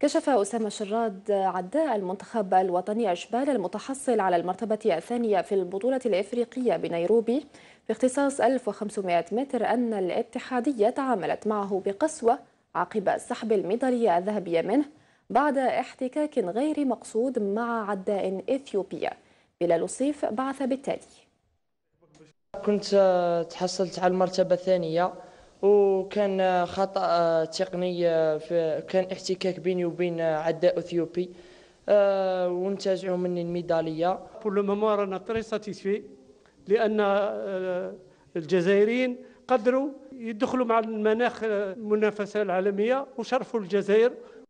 كشف أسامة شراد عداء المنتخب الوطني أشبال المتحصل على المرتبة الثانية في البطولة الإفريقية بنيروبي باختصاص 1500 متر أن الاتحادية تعاملت معه بقسوة عقب سحب الميدالية الذهبية منه بعد احتكاك غير مقصود مع عداء إثيوبيا بلال لصيف بعث بالتالي كنت تحصلت على المرتبة الثانية وكان خطا تقني في كان احتكاك بيني وبين عداء اثيوبي آه، وانتزعوا مني الميداليه بور لو مومون رانا تري ساتيسفي لان آه، الجزائريين قدروا يدخلوا مع المناخ آه، المنافسه العالميه وشرفوا الجزائر